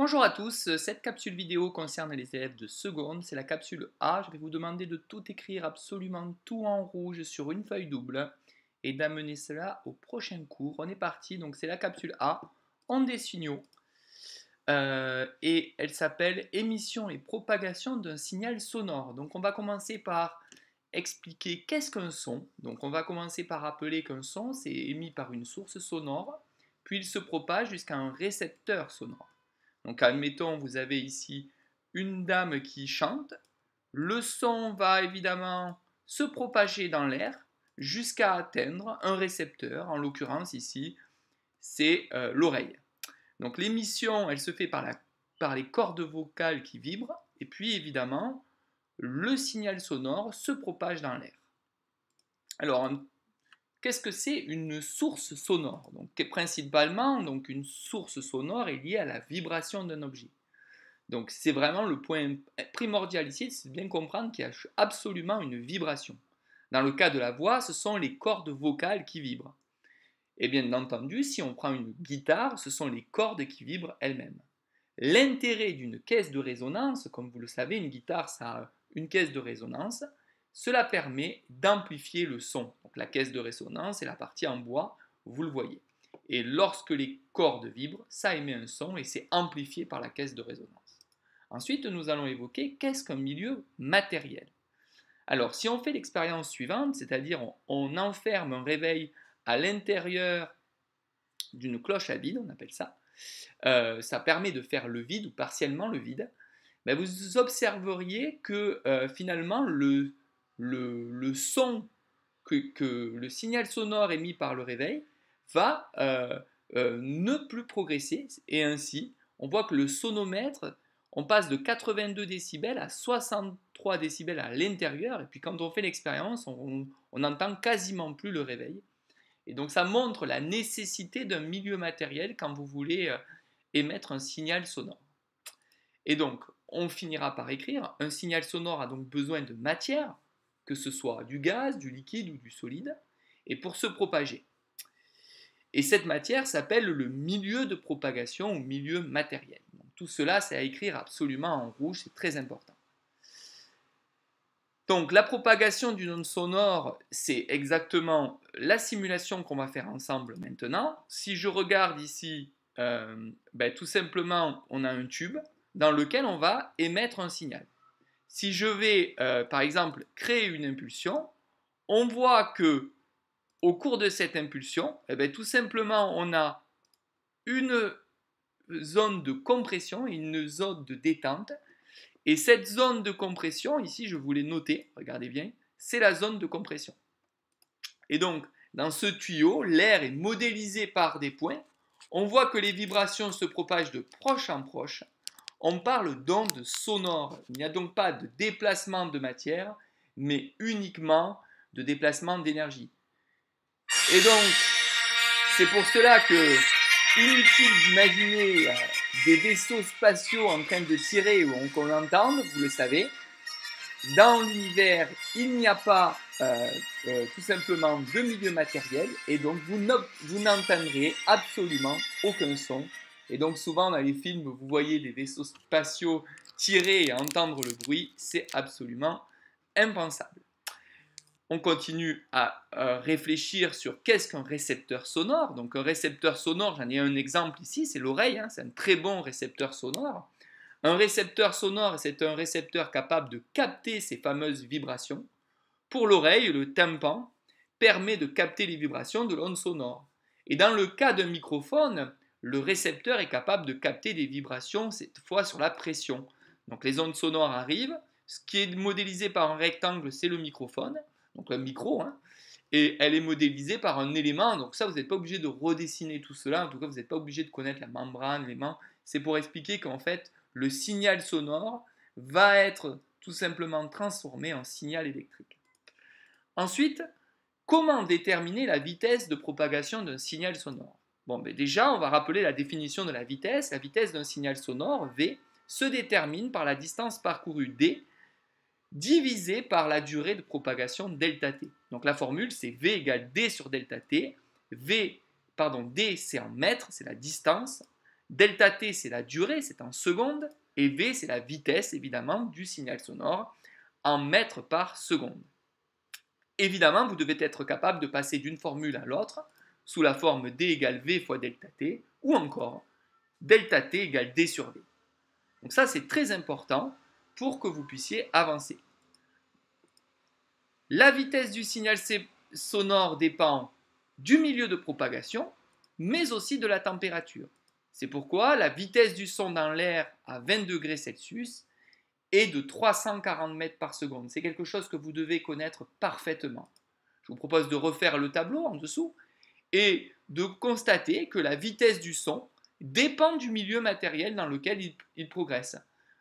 Bonjour à tous, cette capsule vidéo concerne les élèves de seconde, c'est la capsule A. Je vais vous demander de tout écrire, absolument tout en rouge sur une feuille double et d'amener cela au prochain cours. On est parti, donc c'est la capsule A, on des signaux. Euh, et elle s'appelle émission et propagation d'un signal sonore. Donc on va commencer par expliquer qu'est-ce qu'un son. Donc on va commencer par rappeler qu'un son, c'est émis par une source sonore, puis il se propage jusqu'à un récepteur sonore. Donc admettons, vous avez ici une dame qui chante. Le son va évidemment se propager dans l'air jusqu'à atteindre un récepteur, en l'occurrence ici, c'est euh, l'oreille. Donc l'émission, elle se fait par, par les cordes vocales qui vibrent, et puis évidemment, le signal sonore se propage dans l'air. Alors, Qu'est-ce que c'est une source sonore Donc, principalement, donc une source sonore est liée à la vibration d'un objet. Donc, c'est vraiment le point primordial ici, c'est de bien comprendre qu'il y a absolument une vibration. Dans le cas de la voix, ce sont les cordes vocales qui vibrent. Et bien entendu, si on prend une guitare, ce sont les cordes qui vibrent elles-mêmes. L'intérêt d'une caisse de résonance, comme vous le savez, une guitare, ça a une caisse de résonance. Cela permet d'amplifier le son. Donc la caisse de résonance et la partie en bois, vous le voyez. Et lorsque les cordes vibrent, ça émet un son et c'est amplifié par la caisse de résonance. Ensuite, nous allons évoquer qu'est-ce qu'un milieu matériel. Alors, si on fait l'expérience suivante, c'est-à-dire on, enferme un réveil à l'intérieur d'une cloche à vide, on appelle ça, euh, ça permet de faire le vide ou partiellement le vide, Mais ben, vous observeriez que euh, finalement le le, son que, le signal sonore émis par le réveil va euh, euh, ne plus progresser. Et ainsi, on voit que le sonomètre, on passe de 82 décibels à 63 décibels à l'intérieur. Et puis quand on fait l'expérience, on n'entend quasiment plus le réveil. Et donc ça montre la nécessité d'un milieu matériel quand vous voulez euh, émettre un signal sonore. Et donc, on finira par écrire. Un signal sonore a donc besoin de matière que ce soit du gaz, du liquide ou du solide, et pour se propager. Et cette matière s'appelle le milieu de propagation ou milieu matériel. tout cela, c'est à écrire absolument en rouge, c'est très important. Donc la propagation d'une onde sonore, c'est exactement la simulation qu'on va faire ensemble maintenant. Si je regarde ici, euh, ben, tout simplement, on a un tube dans lequel on va émettre un signal si je vais, euh, par exemple, créer une impulsion, on voit que au cours de cette impulsion, eh ben, tout simplement, on a une zone de compression une zone de détente. Et cette zone de compression, ici, je vous l'ai notée, regardez bien, c'est la zone de compression. Et donc, dans ce tuyau, l'air est modélisé par des points. On voit que les vibrations se propagent de proche en proche. On parle d'ondes sonores. Il n'y a donc pas de déplacement de matière, mais uniquement de déplacement d'énergie. Et donc, c'est pour cela que inutile d'imaginer euh, des vaisseaux spatiaux en train de tirer ou qu'on entende, vous le savez. Dans l'univers, il n'y a pas euh, euh, tout simplement de milieu matériel et donc vous n'entendrez absolument aucun son et donc souvent dans les films, vous voyez des vaisseaux spatiaux tirer et entendre le bruit, c'est absolument impensable. On continue à euh, réfléchir sur qu'est-ce qu'un récepteur sonore. Donc un récepteur sonore, j'en ai un exemple ici, c'est l'oreille, hein, c'est un très bon récepteur sonore. Un récepteur sonore, c'est un récepteur capable de capter ces fameuses vibrations. Pour l'oreille, le tympan permet de capter les vibrations de l'onde sonore. Et dans le cas d'un microphone, le récepteur est capable de capter des vibrations, cette fois sur la pression. Donc les ondes sonores arrivent, ce qui est modélisé par un rectangle, c'est le microphone, donc un micro, hein. et elle est modélisée par un élément, donc ça, vous n'êtes pas obligé de redessiner tout cela, en tout cas, vous n'êtes pas obligé de connaître la membrane, les mains. c'est pour expliquer qu'en fait, le signal sonore va être tout simplement transformé en signal électrique. Ensuite, comment déterminer la vitesse de propagation d'un signal sonore ben, déjà, on va rappeler la définition de la vitesse. La vitesse d'un signal sonore, V, se détermine par la distance parcourue D divisée par la durée de propagation delta T. Donc la formule, c'est V égale D sur delta T. V, pardon, D, c'est en mètres, c'est la distance. Delta T, c'est la durée, c'est en secondes. Et V, c'est la vitesse, évidemment, du signal sonore en mètres par seconde. Évidemment, vous devez être capable de passer d'une formule à l'autre sous la forme d égale v fois delta t, ou encore delta t égale d sur v. Donc ça, c'est très important pour que vous puissiez avancer. La vitesse du signal sonore dépend du milieu de propagation, mais aussi de la température. C'est pourquoi la vitesse du son dans l'air à 20 degrés Celsius est de 340 mètres par seconde. C'est quelque chose que vous devez connaître parfaitement. Je vous propose de refaire le tableau en dessous et de constater que la vitesse du son dépend du milieu matériel dans lequel il, progresse.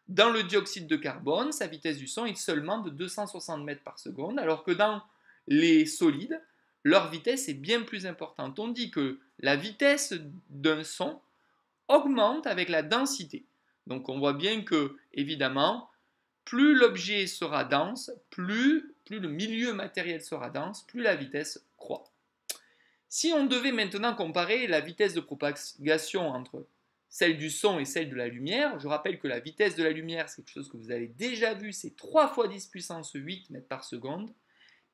Dans le dioxyde de carbone, sa vitesse du son est seulement de 260 mètres par seconde, alors que dans les solides, leur vitesse est bien plus importante. On dit que la vitesse d'un son augmente avec la densité. Donc on voit bien que, évidemment, plus l'objet sera dense, plus le milieu matériel sera dense, plus la vitesse croît. Si on devait maintenant comparer la vitesse de propagation entre celle du son et celle de la lumière, je rappelle que la vitesse de la lumière, c'est quelque chose que vous avez déjà vu, c'est 3 fois 10 puissance 8 mètres par seconde.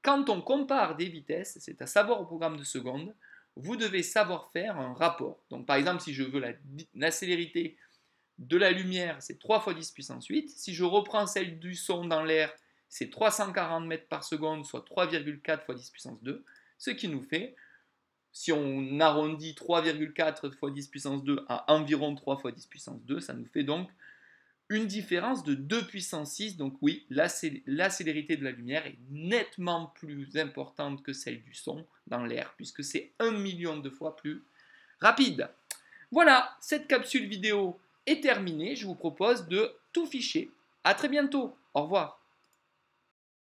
Quand on compare des vitesses, c'est à savoir au programme de seconde, vous devez savoir faire un rapport. Donc par exemple, si je veux la, la célérité de la lumière, c'est 3 fois 10 puissance 8. Si je reprends celle du son dans l'air, c'est 340 mètres par seconde, soit 3,4 fois 10 puissance 2, ce qui nous fait si on arrondit 3,4 fois 10 puissance 2 à environ 3 fois 10 puissance 2, ça nous fait donc une différence de 2 puissance 6. Donc oui, la, célérité de la lumière est nettement plus importante que celle du son dans l'air, puisque c'est un million de fois plus rapide. Voilà, cette capsule vidéo est terminée. Je vous propose de tout ficher. A très bientôt. Au revoir.